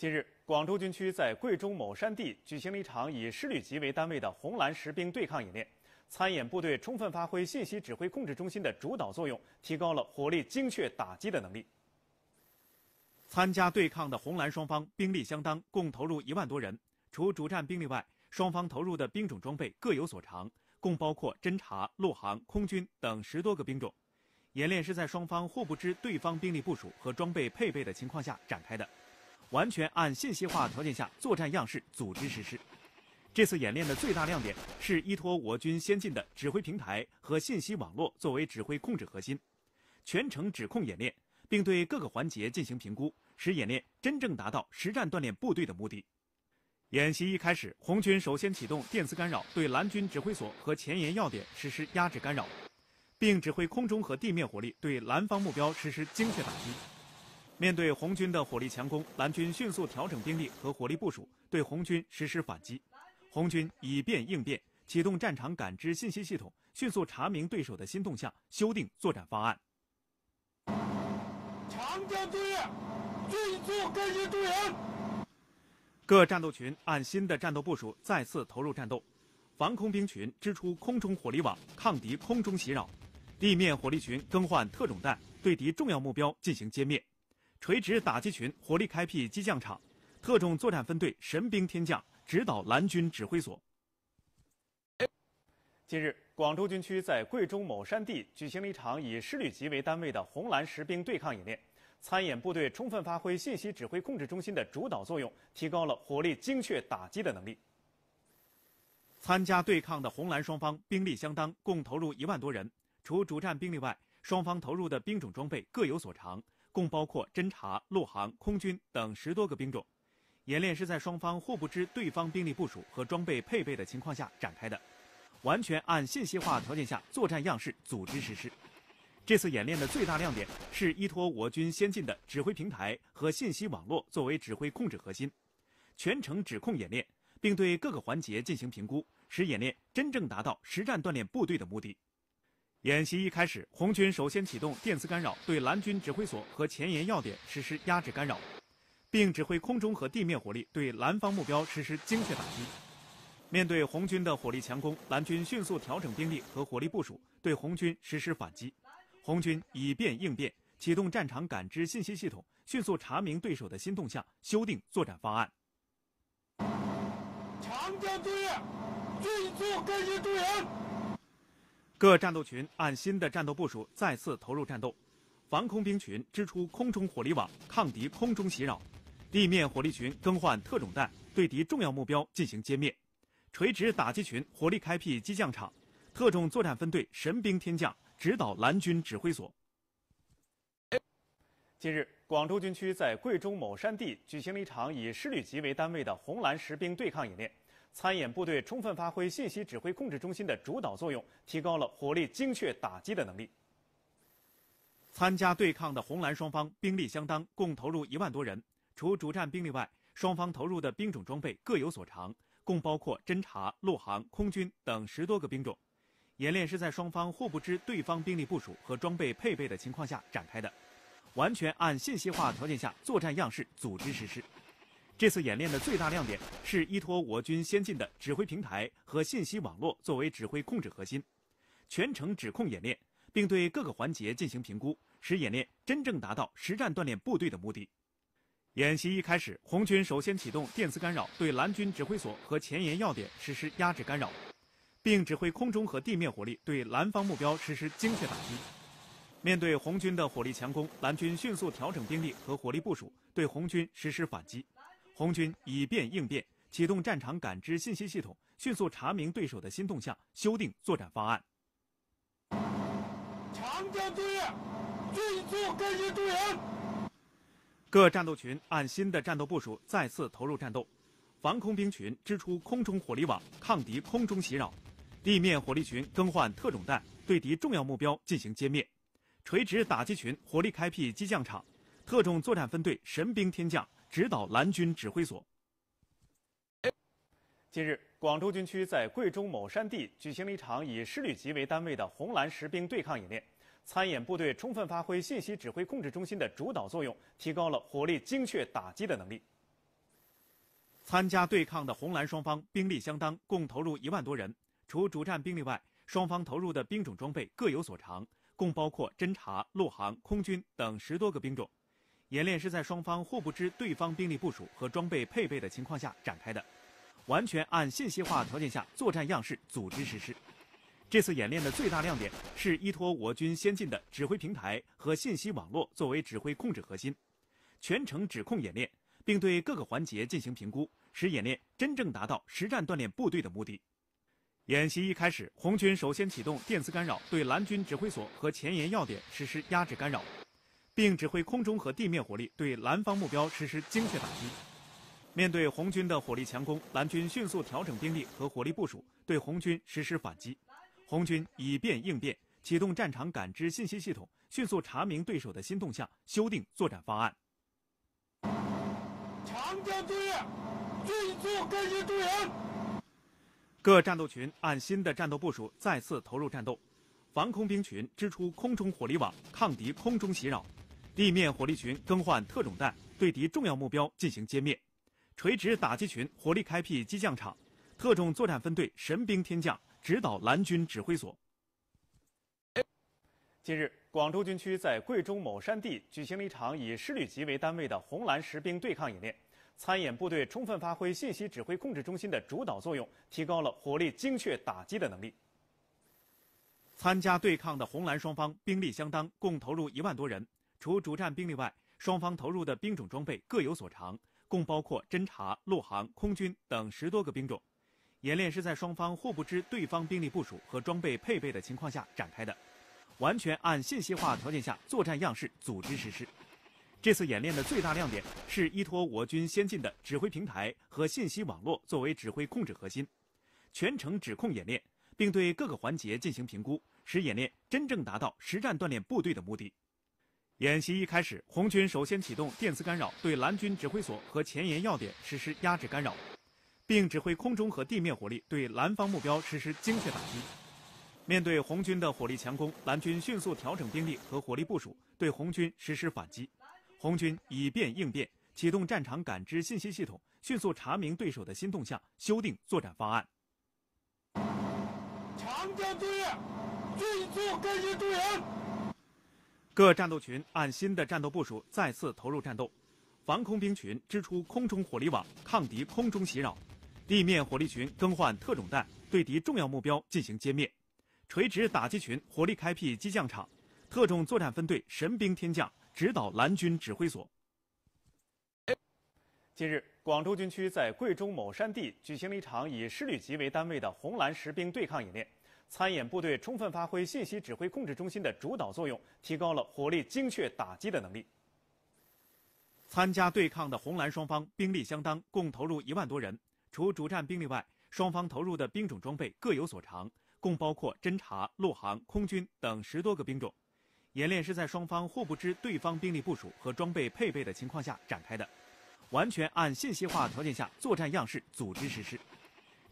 近日，广州军区在桂中某山地举行了一场以师旅级为单位的红蓝实兵对抗演练。参演部队充分发挥信息指挥控制中心的主导作用，提高了火力精确打击的能力。参加对抗的红蓝双方兵力相当，共投入一万多人。除主战兵力外，双方投入的兵种装备各有所长，共包括侦察、陆航、空军等十多个兵种。演练是在双方互不知对方兵力部署和装备配备的情况下展开的。完全按信息化条件下作战样式组织实施。这次演练的最大亮点是依托我军先进的指挥平台和信息网络作为指挥控制核心，全程指控演练，并对各个环节进行评估，使演练真正达到实战锻炼部队的目的。演习一开始，红军首先启动电磁干扰，对蓝军指挥所和前沿要点实施压制干扰，并指挥空中和地面火力对蓝方目标实施精确打击。面对红军的火力强攻，蓝军迅速调整兵力和火力部署，对红军实施反击。红军以变应变，启动战场感知信息系统，迅速查明对手的新动向，修订作战方案。长江作业，迅速跟进支援。各战斗群按新的战斗部署再次投入战斗。防空兵群支出空中火力网，抗敌空中袭扰；地面火力群更换特种弹，对敌重要目标进行歼灭。垂直打击群火力开辟激将场，特种作战分队神兵天降指导蓝军指挥所。近日，广州军区在贵州某山地举行了一场以师旅级为单位的红蓝实兵对抗演练。参演部队充分发挥信息指挥控制中心的主导作用，提高了火力精确打击的能力。参加对抗的红蓝双方兵力相当，共投入一万多人。除主战兵力外，双方投入的兵种装备各有所长。共包括侦察、陆航、空军等十多个兵种，演练是在双方互不知对方兵力部署和装备配备的情况下展开的，完全按信息化条件下作战样式组织实施。这次演练的最大亮点是依托我军先进的指挥平台和信息网络作为指挥控制核心，全程指控演练，并对各个环节进行评估，使演练真正达到实战锻炼部队的目的。演习一开始，红军首先启动电磁干扰，对蓝军指挥所和前沿要点实施压制干扰，并指挥空中和地面火力对蓝方目标实施精确打击。面对红军的火力强攻，蓝军迅速调整兵力和火力部署，对红军实施反击。红军以变应变，启动战场感知信息系统，迅速查明对手的新动向，修订作战方案。长江作迅速更新队员。各战斗群按新的战斗部署再次投入战斗，防空兵群支出空中火力网抗敌空中袭扰，地面火力群更换特种弹对敌重要目标进行歼灭，垂直打击群火力开辟激降场，特种作战分队神兵天降指导蓝军指挥所。近日，广州军区在贵州某山地举行了一场以师旅级为单位的红蓝实兵对抗演练。参演部队充分发挥信息指挥控制中心的主导作用，提高了火力精确打击的能力。参加对抗的红蓝双方兵力相当，共投入一万多人。除主战兵力外，双方投入的兵种装备各有所长，共包括侦察、陆航、空军等十多个兵种。演练是在双方互不知对方兵力部署和装备配备的情况下展开的，完全按信息化条件下作战样式组织实施。这次演练的最大亮点是依托我军先进的指挥平台和信息网络作为指挥控制核心，全程指控演练，并对各个环节进行评估，使演练真正达到实战锻炼部队的目的。演习一开始，红军首先启动电磁干扰，对蓝军指挥所和前沿要点实施压制干扰，并指挥空中和地面火力对蓝方目标实施精确打击。面对红军的火力强攻，蓝军迅速调整兵力和火力部署，对红军实施反击。红军以变应变，启动战场感知信息系统，迅速查明对手的新动向，修订作战方案。长江注意，迅速更新队员。各战斗群按新的战斗部署再次投入战斗，防空兵群支出空中火力网，抗敌空中袭扰；地面火力群更换特种弹，对敌重要目标进行歼灭；垂直打击群火力开辟机降场，特种作战分队神兵天降。指导蓝军指挥所。近日，广州军区在贵州某山地举行了一场以师旅级为单位的红蓝实兵对抗演练。参演部队充分发挥信息指挥控制中心的主导作用，提高了火力精确打击的能力。参加对抗的红蓝双方兵力相当，共投入一万多人。除主战兵力外，双方投入的兵种装备各有所长，共包括侦察、陆航、空军等十多个兵种。演练是在双方互不知对方兵力部署和装备配备的情况下展开的，完全按信息化条件下作战样式组织实施。这次演练的最大亮点是依托我军先进的指挥平台和信息网络作为指挥控制核心，全程指控演练，并对各个环节进行评估，使演练真正达到实战锻炼部队的目的。演习一开始，红军首先启动电磁干扰，对蓝军指挥所和前沿要点实施压制干扰。并指挥空中和地面火力对蓝方目标实施精确打击。面对红军的火力强攻，蓝军迅速调整兵力和火力部署，对红军实施反击。红军以变应变，启动战场感知信息系统，迅速查明对手的新动向，修订作战方案。长江作业，迅速更新队员。各战斗群按新的战斗部署再次投入战斗，防空兵群支出空中火力网，抗敌空中袭扰。地面火力群更换特种弹，对敌重要目标进行歼灭；垂直打击群火力开辟激将场，特种作战分队神兵天降，指导蓝军指挥所。近日，广州军区在贵州某山地举行了一场以师旅级为单位的红蓝实兵对抗演练。参演部队充分发挥信息指挥控制中心的主导作用，提高了火力精确打击的能力。参加对抗的红蓝双方兵力相当，共投入一万多人。除主战兵力外，双方投入的兵种装备各有所长，共包括侦察、陆航、空军等十多个兵种。演练是在双方互不知对方兵力部署和装备配备的情况下展开的，完全按信息化条件下作战样式组织实施。这次演练的最大亮点是依托我军先进的指挥平台和信息网络作为指挥控制核心，全程指控演练，并对各个环节进行评估，使演练真正达到实战锻炼部队的目的。演习一开始，红军首先启动电磁干扰，对蓝军指挥所和前沿要点实施压制干扰，并指挥空中和地面火力对蓝方目标实施精确打击。面对红军的火力强攻，蓝军迅速调整兵力和火力部署，对红军实施反击。红军以变应变，启动战场感知信息系统，迅速查明对手的新动向，修订作战方案。长江中业，迅速更新队员。各战斗群按新的战斗部署再次投入战斗，防空兵群支出空中火力网抗敌空中袭扰，地面火力群更换特种弹对敌重要目标进行歼灭，垂直打击群火力开辟机降场，特种作战分队神兵天降指导蓝军指挥所。近日，广州军区在贵州某山地举行了一场以师旅级为单位的红蓝实兵对抗演练。参演部队充分发挥信息指挥控制中心的主导作用，提高了火力精确打击的能力。参加对抗的红蓝双方兵力相当，共投入一万多人。除主战兵力外，双方投入的兵种装备各有所长，共包括侦察、陆航、空军等十多个兵种。演练是在双方互不知对方兵力部署和装备配备的情况下展开的，完全按信息化条件下作战样式组织实施。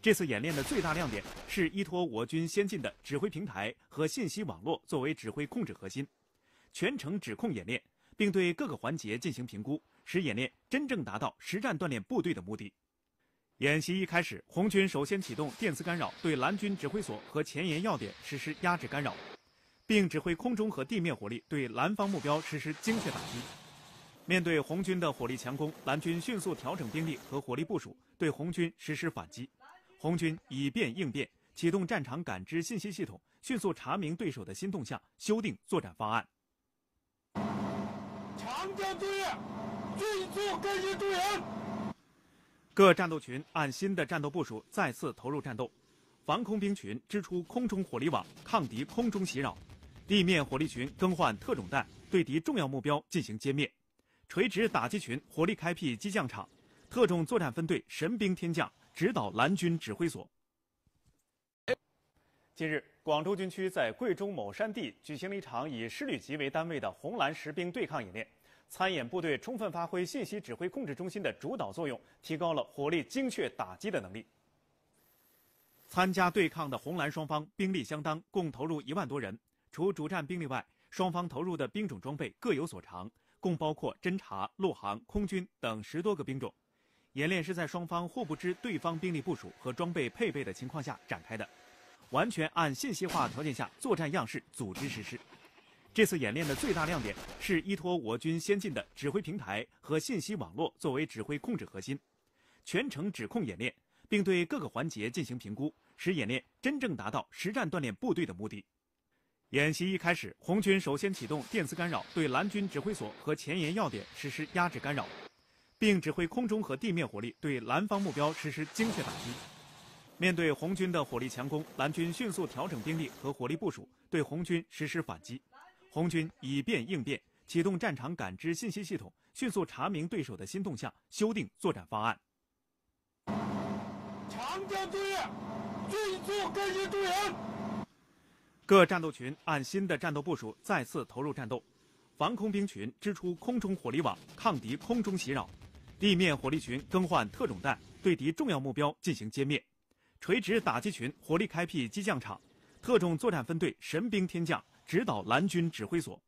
这次演练的最大亮点是依托我军先进的指挥平台和信息网络作为指挥控制核心，全程指控演练，并对各个环节进行评估，使演练真正达到实战锻炼部队的目的。演习一开始，红军首先启动电磁干扰，对蓝军指挥所和前沿要点实施压制干扰，并指挥空中和地面火力对蓝方目标实施精确打击。面对红军的火力强攻，蓝军迅速调整兵力和火力部署，对红军实施反击。红军以变应变，启动战场感知信息系统，迅速查明对手的新动向，修订作战方案。长江作业，迅速更新队员。各战斗群按新的战斗部署再次投入战斗。防空兵群支出空中火力网，抗敌空中袭扰；地面火力群更换特种弹，对敌重要目标进行歼灭；垂直打击群火力开辟激降场；特种作战分队神兵天降。指导蓝军指挥所。近日，广州军区在桂中某山地举行了一场以师旅级为单位的红蓝实兵对抗演练。参演部队充分发挥信息指挥控制中心的主导作用，提高了火力精确打击的能力。参加对抗的红蓝双方兵力相当，共投入一万多人。除主战兵力外，双方投入的兵种装备各有所长，共包括侦察、陆航、空军等十多个兵种。演练是在双方互不知对方兵力部署和装备配备的情况下展开的，完全按信息化条件下作战样式组织实施。这次演练的最大亮点是依托我军先进的指挥平台和信息网络作为指挥控制核心，全程指控演练，并对各个环节进行评估，使演练真正达到实战锻炼部队的目的。演习一开始，红军首先启动电磁干扰，对蓝军指挥所和前沿要点实施压制干扰。并指挥空中和地面火力对蓝方目标实施精确打击。面对红军的火力强攻，蓝军迅速调整兵力和火力部署，对红军实施反击。红军以变应变，启动战场感知信息系统，迅速查明对手的新动向，修订作战方案。长江作迅速更新队员。各战斗群按新的战斗部署再次投入战斗。防空兵群支出空中火力网，抗敌空中袭扰。地面火力群更换特种弹，对敌重要目标进行歼灭；垂直打击群火力开辟机降场，特种作战分队神兵天降，指导蓝军指挥所。